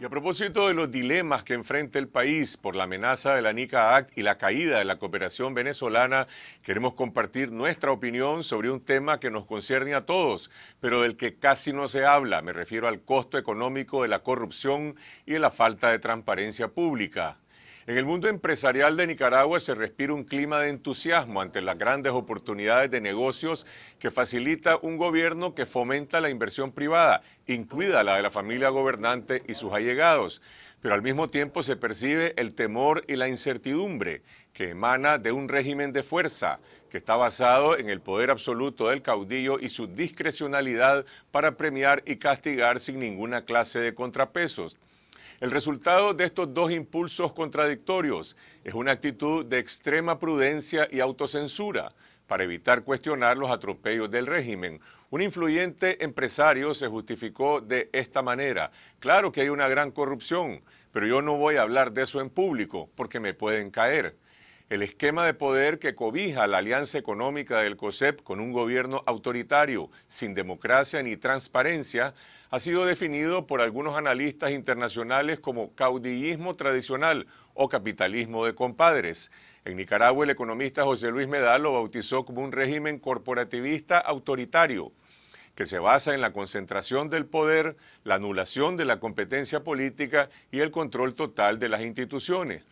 Y A propósito de los dilemas que enfrenta el país por la amenaza de la NICA Act y la caída de la cooperación venezolana, queremos compartir nuestra opinión sobre un tema que nos concierne a todos, pero del que casi no se habla. Me refiero al costo económico de la corrupción y de la falta de transparencia pública. En el mundo empresarial de Nicaragua se respira un clima de entusiasmo ante las grandes oportunidades de negocios que facilita un gobierno que fomenta la inversión privada, incluida la de la familia gobernante y sus allegados. Pero al mismo tiempo se percibe el temor y la incertidumbre que emana de un régimen de fuerza que está basado en el poder absoluto del caudillo y su discrecionalidad para premiar y castigar sin ninguna clase de contrapesos. El resultado de estos dos impulsos contradictorios es una actitud de extrema prudencia y autocensura para evitar cuestionar los atropellos del régimen. Un influyente empresario se justificó de esta manera. Claro que hay una gran corrupción, pero yo no voy a hablar de eso en público porque me pueden caer el esquema de poder que cobija la alianza económica del COSEP con un gobierno autoritario, sin democracia ni transparencia, ha sido definido por algunos analistas internacionales como caudillismo tradicional o capitalismo de compadres. En Nicaragua, el economista José Luis Medal lo bautizó como un régimen corporativista autoritario que se basa en la concentración del poder, la anulación de la competencia política y el control total de las instituciones.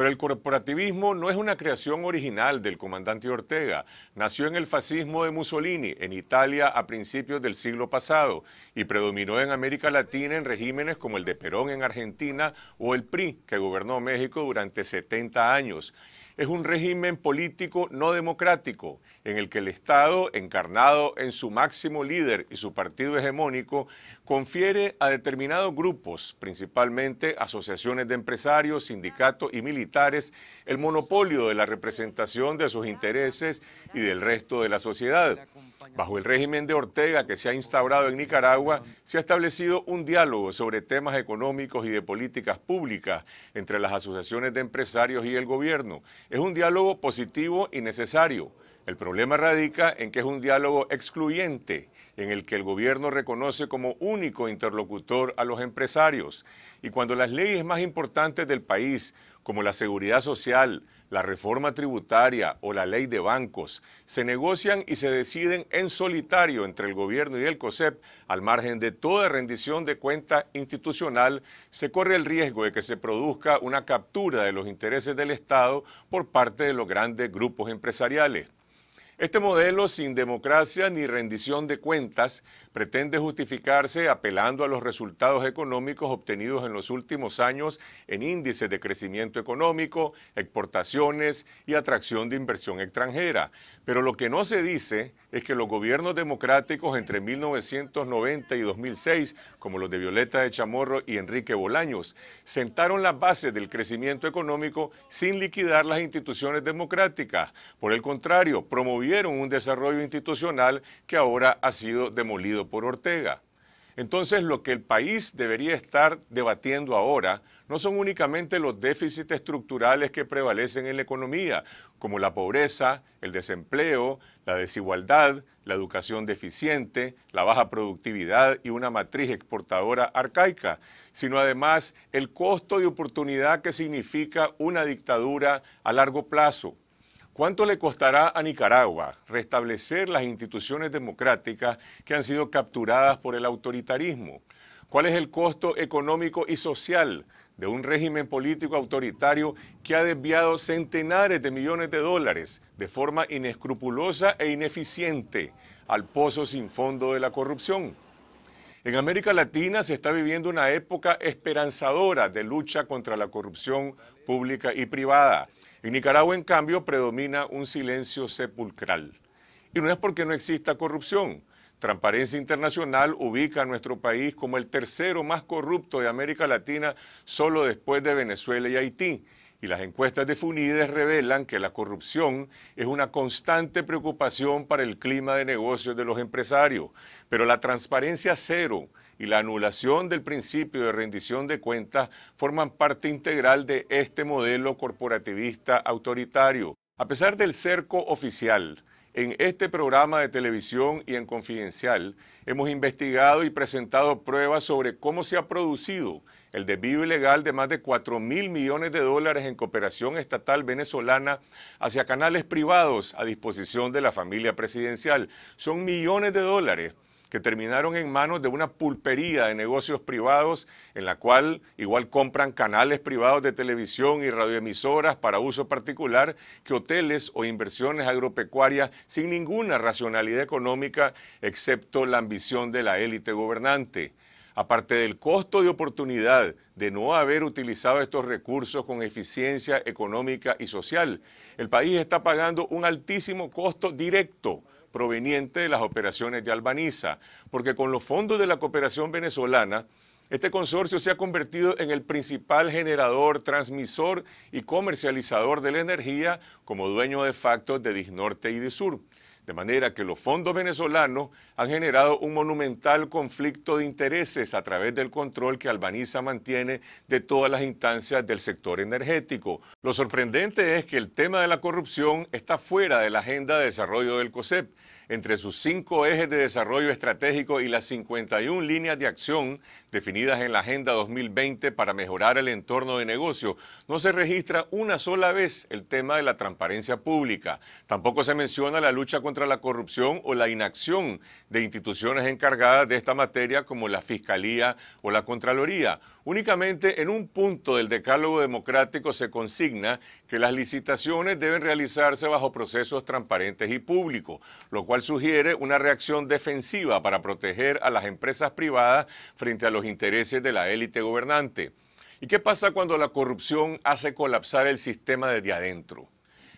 Pero el corporativismo no es una creación original del comandante Ortega. Nació en el fascismo de Mussolini en Italia a principios del siglo pasado y predominó en América Latina en regímenes como el de Perón en Argentina o el PRI, que gobernó México durante 70 años es un régimen político no democrático, en el que el Estado, encarnado en su máximo líder y su partido hegemónico, confiere a determinados grupos, principalmente asociaciones de empresarios, sindicatos y militares, el monopolio de la representación de sus intereses y del resto de la sociedad. Bajo el régimen de Ortega que se ha instaurado en Nicaragua, se ha establecido un diálogo sobre temas económicos y de políticas públicas entre las asociaciones de empresarios y el gobierno, es un diálogo positivo y necesario. El problema radica en que es un diálogo excluyente en el que el gobierno reconoce como único interlocutor a los empresarios. Y cuando las leyes más importantes del país, como la seguridad social, la reforma tributaria o la ley de bancos, se negocian y se deciden en solitario entre el gobierno y el COSEP, al margen de toda rendición de cuenta institucional, se corre el riesgo de que se produzca una captura de los intereses del Estado por parte de los grandes grupos empresariales. Este modelo sin democracia ni rendición de cuentas pretende justificarse apelando a los resultados económicos obtenidos en los últimos años en índices de crecimiento económico, exportaciones y atracción de inversión extranjera. Pero lo que no se dice es que los gobiernos democráticos entre 1990 y 2006, como los de Violeta de Chamorro y Enrique Bolaños, sentaron las bases del crecimiento económico sin liquidar las instituciones democráticas. Por el contrario, promovieron un desarrollo institucional que ahora ha sido demolido por Ortega. Entonces, lo que el país debería estar debatiendo ahora no son únicamente los déficits estructurales que prevalecen en la economía, como la pobreza, el desempleo, la desigualdad, la educación deficiente, la baja productividad y una matriz exportadora arcaica, sino además el costo de oportunidad que significa una dictadura a largo plazo ¿Cuánto le costará a Nicaragua restablecer las instituciones democráticas que han sido capturadas por el autoritarismo? ¿Cuál es el costo económico y social de un régimen político autoritario que ha desviado centenares de millones de dólares de forma inescrupulosa e ineficiente al pozo sin fondo de la corrupción? En América Latina se está viviendo una época esperanzadora de lucha contra la corrupción pública y privada en Nicaragua, en cambio, predomina un silencio sepulcral. Y no es porque no exista corrupción. Transparencia Internacional ubica a nuestro país como el tercero más corrupto de América Latina solo después de Venezuela y Haití. Y las encuestas de Funides revelan que la corrupción es una constante preocupación para el clima de negocios de los empresarios. Pero la transparencia cero y la anulación del principio de rendición de cuentas forman parte integral de este modelo corporativista autoritario. A pesar del cerco oficial, en este programa de televisión y en Confidencial hemos investigado y presentado pruebas sobre cómo se ha producido el desvío ilegal de más de 4 mil millones de dólares en cooperación estatal venezolana hacia canales privados a disposición de la familia presidencial. Son millones de dólares que terminaron en manos de una pulpería de negocios privados en la cual igual compran canales privados de televisión y radioemisoras para uso particular que hoteles o inversiones agropecuarias sin ninguna racionalidad económica excepto la ambición de la élite gobernante aparte del costo de oportunidad de no haber utilizado estos recursos con eficiencia económica y social, el país está pagando un altísimo costo directo proveniente de las operaciones de Albaniza, porque con los fondos de la cooperación venezolana, este consorcio se ha convertido en el principal generador, transmisor y comercializador de la energía como dueño de facto de Disnorte y de Sur. De manera que los fondos venezolanos han generado un monumental conflicto de intereses a través del control que Albaniza mantiene de todas las instancias del sector energético. Lo sorprendente es que el tema de la corrupción está fuera de la agenda de desarrollo del COSEP. Entre sus cinco ejes de desarrollo estratégico y las 51 líneas de acción definidas en la Agenda 2020 para mejorar el entorno de negocio, no se registra una sola vez el tema de la transparencia pública. Tampoco se menciona la lucha contra contra la corrupción o la inacción de instituciones encargadas de esta materia como la Fiscalía o la Contraloría. Únicamente en un punto del decálogo democrático se consigna que las licitaciones deben realizarse bajo procesos transparentes y públicos, lo cual sugiere una reacción defensiva para proteger a las empresas privadas frente a los intereses de la élite gobernante. ¿Y qué pasa cuando la corrupción hace colapsar el sistema desde adentro?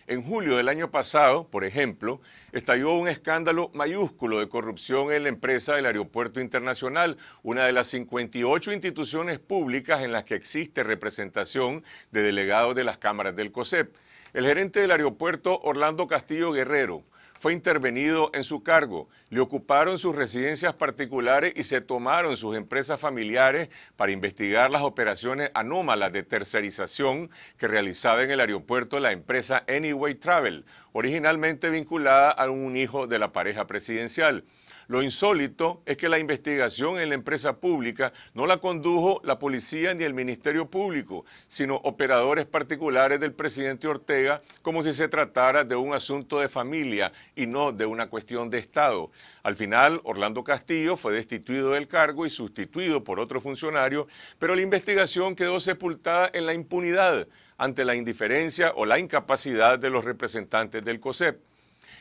En julio del año pasado, por ejemplo, estalló un escándalo mayúsculo de corrupción en la empresa del Aeropuerto Internacional, una de las 58 instituciones públicas en las que existe representación de delegados de las cámaras del COSEP. El gerente del aeropuerto, Orlando Castillo Guerrero, fue intervenido en su cargo. Le ocuparon sus residencias particulares y se tomaron sus empresas familiares para investigar las operaciones anómalas de tercerización que realizaba en el aeropuerto la empresa Anyway Travel, originalmente vinculada a un hijo de la pareja presidencial. Lo insólito es que la investigación en la empresa pública no la condujo la policía ni el Ministerio Público, sino operadores particulares del presidente Ortega, como si se tratara de un asunto de familia y no de una cuestión de Estado. Al final, Orlando Castillo fue destituido del cargo y sustituido por otro funcionario, pero la investigación quedó sepultada en la impunidad ante la indiferencia o la incapacidad de los representantes del COSEP.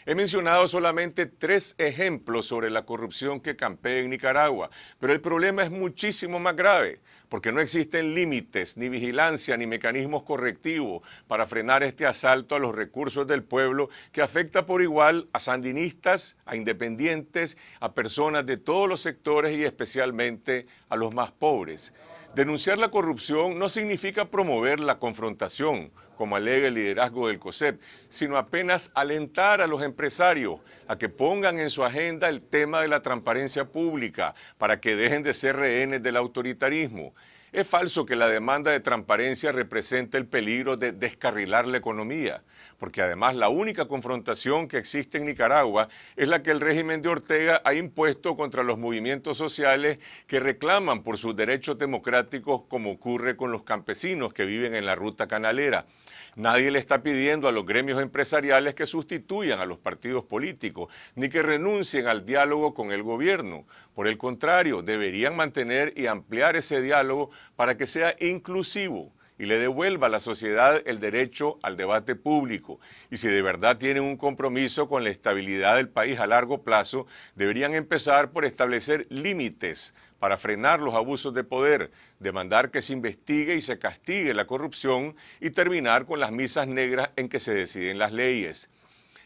He mencionado solamente tres ejemplos sobre la corrupción que campea en Nicaragua, pero el problema es muchísimo más grave, porque no existen límites, ni vigilancia, ni mecanismos correctivos para frenar este asalto a los recursos del pueblo que afecta por igual a sandinistas, a independientes, a personas de todos los sectores y especialmente a los más pobres. Denunciar la corrupción no significa promover la confrontación, como alega el liderazgo del COSEP, sino apenas alentar a los empresarios a que pongan en su agenda el tema de la transparencia pública para que dejen de ser rehenes del autoritarismo. Es falso que la demanda de transparencia represente el peligro de descarrilar la economía porque además la única confrontación que existe en Nicaragua es la que el régimen de Ortega ha impuesto contra los movimientos sociales que reclaman por sus derechos democráticos, como ocurre con los campesinos que viven en la ruta canalera. Nadie le está pidiendo a los gremios empresariales que sustituyan a los partidos políticos, ni que renuncien al diálogo con el gobierno. Por el contrario, deberían mantener y ampliar ese diálogo para que sea inclusivo y le devuelva a la sociedad el derecho al debate público. Y si de verdad tienen un compromiso con la estabilidad del país a largo plazo, deberían empezar por establecer límites para frenar los abusos de poder, demandar que se investigue y se castigue la corrupción y terminar con las misas negras en que se deciden las leyes.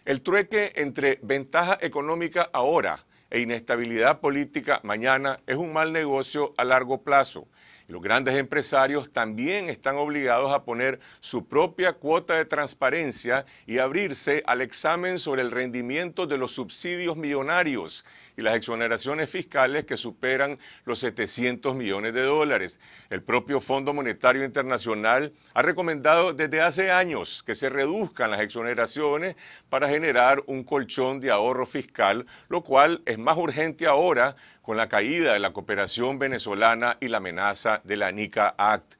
El trueque entre ventaja económica ahora, e inestabilidad política mañana es un mal negocio a largo plazo. Los grandes empresarios también están obligados a poner su propia cuota de transparencia y abrirse al examen sobre el rendimiento de los subsidios millonarios y las exoneraciones fiscales que superan los 700 millones de dólares. El propio Fondo Monetario Internacional ha recomendado desde hace años que se reduzcan las exoneraciones para generar un colchón de ahorro fiscal, lo cual es más urgente ahora con la caída de la cooperación venezolana y la amenaza de la NICA Act.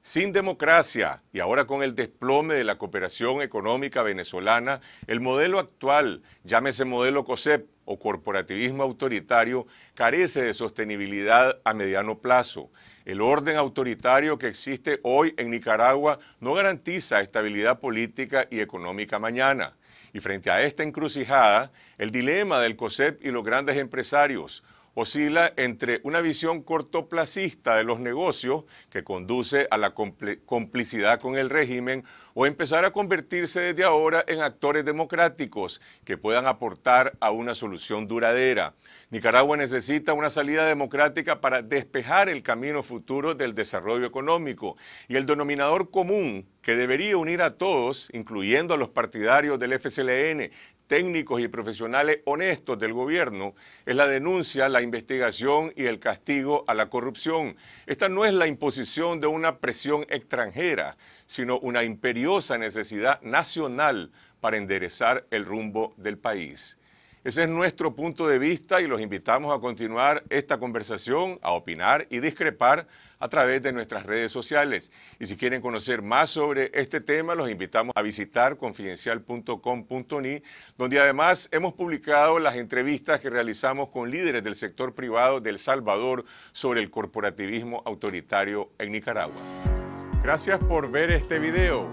Sin democracia y ahora con el desplome de la cooperación económica venezolana, el modelo actual, llámese modelo COSEP o corporativismo autoritario, carece de sostenibilidad a mediano plazo. El orden autoritario que existe hoy en Nicaragua no garantiza estabilidad política y económica mañana. Y frente a esta encrucijada, el dilema del COSEP y los grandes empresarios, oscila entre una visión cortoplacista de los negocios que conduce a la complicidad con el régimen o empezar a convertirse desde ahora en actores democráticos que puedan aportar a una solución duradera. Nicaragua necesita una salida democrática para despejar el camino futuro del desarrollo económico y el denominador común que debería unir a todos, incluyendo a los partidarios del FCLN técnicos y profesionales honestos del gobierno es la denuncia, la investigación y el castigo a la corrupción. Esta no es la imposición de una presión extranjera, sino una imperiosa necesidad nacional para enderezar el rumbo del país. Ese es nuestro punto de vista y los invitamos a continuar esta conversación, a opinar y discrepar a través de nuestras redes sociales. Y si quieren conocer más sobre este tema, los invitamos a visitar confidencial.com.ni, donde además hemos publicado las entrevistas que realizamos con líderes del sector privado del Salvador sobre el corporativismo autoritario en Nicaragua. Gracias por ver este video.